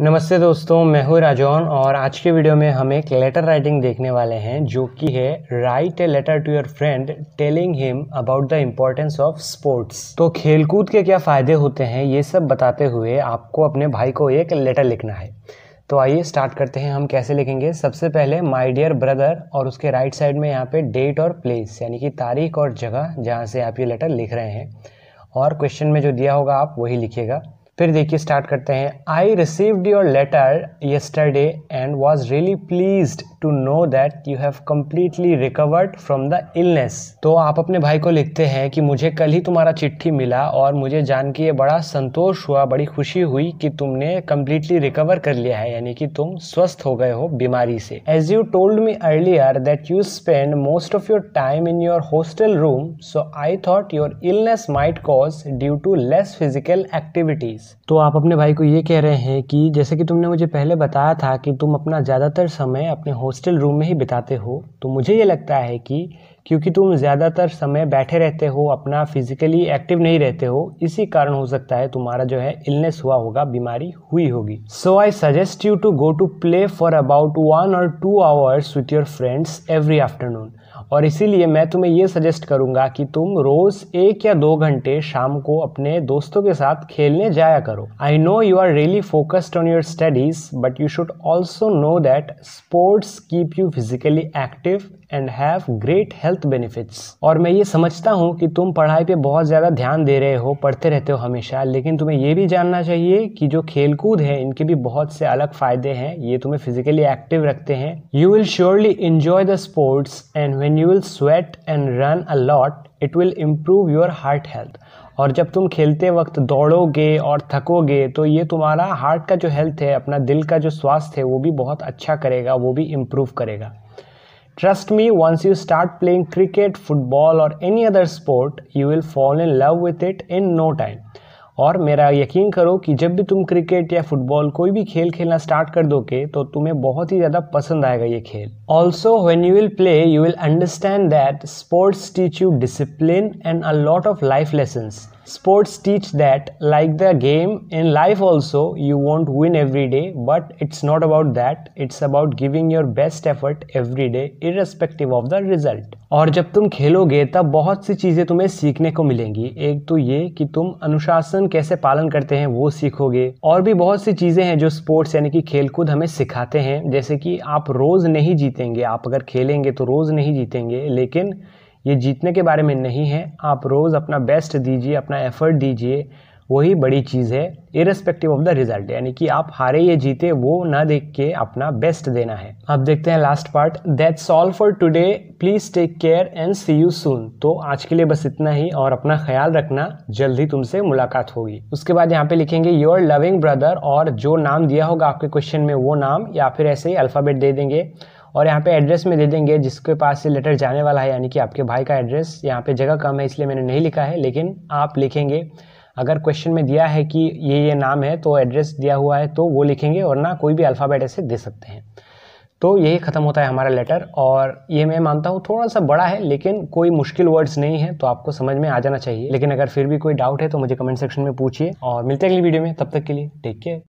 नमस्ते दोस्तों मैं हूँ राजौन और आज के वीडियो में हम एक लेटर राइटिंग देखने वाले हैं जो कि है write a letter to your friend telling him about the importance of sports तो खेलकूद के क्या फ़ायदे होते हैं ये सब बताते हुए आपको अपने भाई को एक लेटर लिखना है तो आइए स्टार्ट करते हैं हम कैसे लिखेंगे सबसे पहले माई डियर ब्रदर और उसके राइट right साइड में यहाँ पर डेट और प्लेस यानी कि तारीख और जगह जहाँ से आप ये लेटर लिख रहे हैं और क्वेश्चन में जो दिया होगा आप वही लिखिएगा फिर देखिए स्टार्ट करते हैं I received your letter yesterday and was really please to know that you have completely recovered from the illness तो आप अपने भाई को लिखते हैं कि मुझे कल ही तुम्हारा चिट्ठी मिला और मुझे जान के ये बड़ा संतोष हुआ बड़ी खुशी हुई कि तुमने कम्प्लीटली रिकवर कर लिया है यानी कि तुम स्वस्थ हो गए हो बीमारी से as you told me earlier that you spend most of your time in your hostel room so I thought your illness might cause due to less physical activities तो आप अपने भाई को ये कह रहे हैं कि जैसे कि तुमने मुझे पहले बताया था कि तुम अपना ज़्यादातर समय अपने हॉस्टल रूम में ही बिताते हो तो मुझे ये लगता है कि क्योंकि तुम ज़्यादातर समय बैठे रहते हो अपना फिजिकली एक्टिव नहीं रहते हो इसी कारण हो सकता है तुम्हारा जो है इलनेस हुआ होगा बीमारी हुई होगी so I suggest you to go to play for about one or two hours with your friends every afternoon और इसीलिए मैं तुम्हें ये सजेस्ट करूँगा कि तुम रोज़ एक या दो घंटे शाम को अपने दोस्तों के साथ खेलने जाया करो I know you are really focused on your studies but you should also know that sports keep you physically active and have great health benefits और मैं ये समझता हूँ कि तुम पढ़ाई पे बहुत ज़्यादा ध्यान दे रहे हो पढ़ते रहते हो हमेशा लेकिन तुम्हें ये भी जानना चाहिए कि जो खेलकूद है इनके भी बहुत से अलग फ़ायदे हैं ये तुम्हें फिजिकली एक्टिव रखते हैं you will surely enjoy the sports and when you will sweat and run a lot it will improve your heart health और जब तुम खेलते वक्त दौड़ोगे और थकोगे तो ये तुम्हारा हार्ट का जो हेल्थ है अपना दिल का जो स्वास्थ्य है वो भी बहुत अच्छा करेगा वो भी इम्प्रूव करेगा Trust me, once you start playing cricket, football or any other sport, you will fall in love with it in no time. और मेरा यकीन करो कि जब भी तुम क्रिकेट या फुटबॉल कोई भी खेल खेलना स्टार्ट कर दोगे तो तुम्हें बहुत ही ज़्यादा पसंद आएगा ये खेल also when you will play you will understand that sports teach you discipline and a lot of life lessons sports teach that like the game in life also you won't win every day but it's not about that it's about giving your best effort every day irrespective of the result और जब तुम खेलोगे तब बहुत सी चीज़ें तुम्हें सीखने को मिलेंगी एक तो ये कि तुम अनुशासन कैसे पालन करते हैं वो सीखोगे और भी बहुत सी चीज़ें हैं जो स्पोर्ट्स यानी कि खेल कूद हमें सिखाते हैं जैसे कि आप रोज़ नहीं जीतेंगे आप अगर खेलेंगे तो रोज़ नहीं जीतेंगे लेकिन ये जीतने के बारे में नहीं है आप रोज़ अपना बेस्ट दीजिए अपना एफर्ट दीजिए वही बड़ी चीज़ है इरेस्पेक्टिव ऑफ द रिजल्ट यानी कि आप हारे या जीते वो ना देख के अपना बेस्ट देना है अब देखते हैं last part that's all for today please take care and see you soon तो आज के लिए बस इतना ही और अपना ख्याल रखना जल्द ही तुमसे मुलाकात होगी उसके बाद यहाँ पे लिखेंगे योर लविंग ब्रदर और जो नाम दिया होगा आपके क्वेश्चन में वो नाम या फिर ऐसे ही अल्फ़ाबेट दे देंगे और यहाँ पे एड्रेस में दे देंगे जिसके पास से लेटर जाने वाला है यानी कि आपके भाई का एड्रेस यहाँ पे जगह कम है इसलिए मैंने नहीं लिखा है लेकिन आप लिखेंगे अगर क्वेश्चन में दिया है कि ये ये नाम है तो एड्रेस दिया हुआ है तो वो लिखेंगे और ना कोई भी अल्फ़ाबेट ऐसे दे सकते हैं तो यही ख़त्म होता है हमारा लेटर और ये मैं मानता हूँ थोड़ा सा बड़ा है लेकिन कोई मुश्किल वर्ड्स नहीं है तो आपको समझ में आ जाना चाहिए लेकिन अगर फिर भी कोई डाउट है तो मुझे कमेंट सेक्शन में पूछिए और मिलते अगली वीडियो में तब तक के लिए टेक केयर